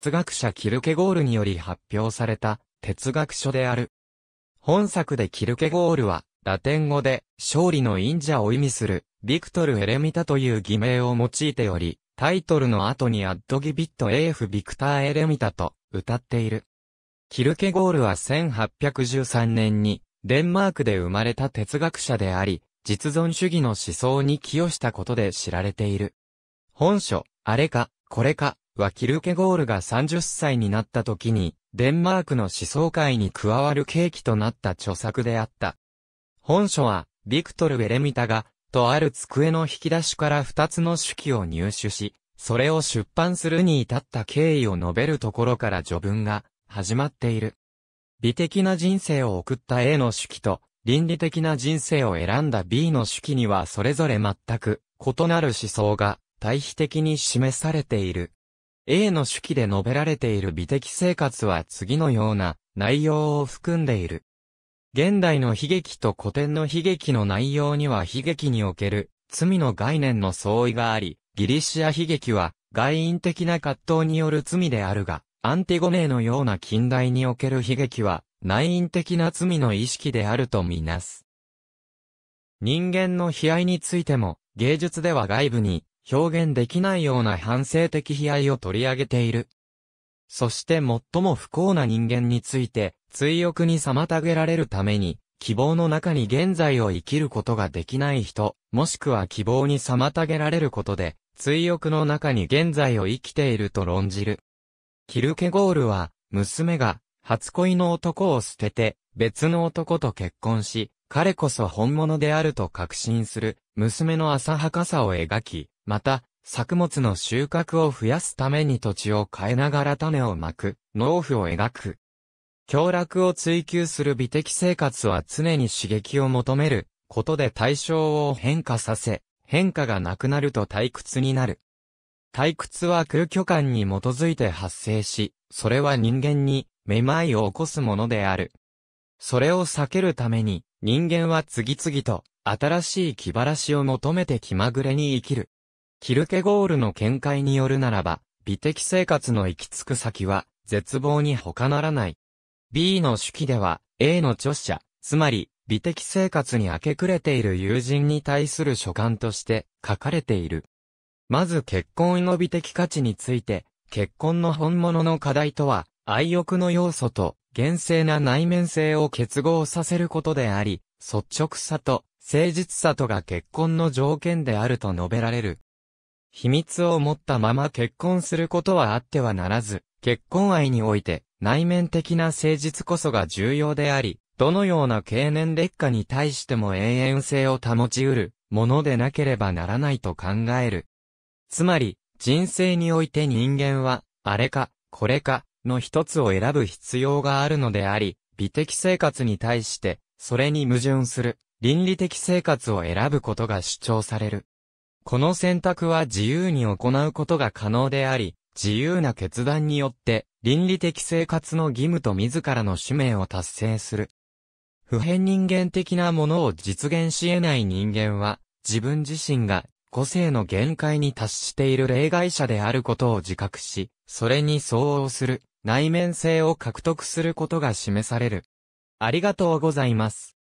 哲学者キルケゴールにより発表された哲学書である。本作でキルケゴールは、ラテン語で勝利の忍者を意味する、ビクトル・エレミタという偽名を用いており、タイトルの後にアッドギビットエーフ・ビクター・エレミタと歌っている。キルケゴールは1813年にデンマークで生まれた哲学者であり、実存主義の思想に寄与したことで知られている。本書、あれか、これかはキルケゴールが30歳になった時に、デンマークの思想界に加わる契機となった著作であった。本書は、ビクトル・ベレミタが、とある机の引き出しから2つの手記を入手し、それを出版するに至った経緯を述べるところから序文が始まっている。美的な人生を送った A の手記と、倫理的な人生を選んだ B の手記にはそれぞれ全く異なる思想が対比的に示されている。A の手記で述べられている美的生活は次のような内容を含んでいる。現代の悲劇と古典の悲劇の内容には悲劇における罪の概念の相違があり、ギリシア悲劇は外因的な葛藤による罪であるが、アンティゴネーのような近代における悲劇は内因的な罪の意識であるとみなす。人間の悲哀についても、芸術では外部に表現できないような反省的悲哀を取り上げている。そして最も不幸な人間について、追憶に妨げられるために、希望の中に現在を生きることができない人、もしくは希望に妨げられることで、追憶の中に現在を生きていると論じる。キルケゴールは、娘が、初恋の男を捨てて、別の男と結婚し、彼こそ本物であると確信する、娘の浅はかさを描き、また、作物の収穫を増やすために土地を変えながら種をまく、農夫を描く。享楽を追求する美的生活は常に刺激を求めることで対象を変化させ、変化がなくなると退屈になる。退屈は空虚感に基づいて発生し、それは人間にめまいを起こすものである。それを避けるために、人間は次々と新しい気晴らしを求めて気まぐれに生きる。キルケゴールの見解によるならば、美的生活の行き着く先は、絶望に他ならない。B の手記では、A の著者、つまり、美的生活に明け暮れている友人に対する所感として書かれている。まず結婚の美的価値について、結婚の本物の課題とは、愛欲の要素と、厳正な内面性を結合させることであり、率直さと、誠実さとが結婚の条件であると述べられる。秘密を持ったまま結婚することはあってはならず、結婚愛において内面的な誠実こそが重要であり、どのような経年劣化に対しても永遠性を保ち得るものでなければならないと考える。つまり、人生において人間は、あれか、これか、の一つを選ぶ必要があるのであり、美的生活に対して、それに矛盾する、倫理的生活を選ぶことが主張される。この選択は自由に行うことが可能であり、自由な決断によって、倫理的生活の義務と自らの使命を達成する。普遍人間的なものを実現し得ない人間は、自分自身が個性の限界に達している例外者であることを自覚し、それに相応する内面性を獲得することが示される。ありがとうございます。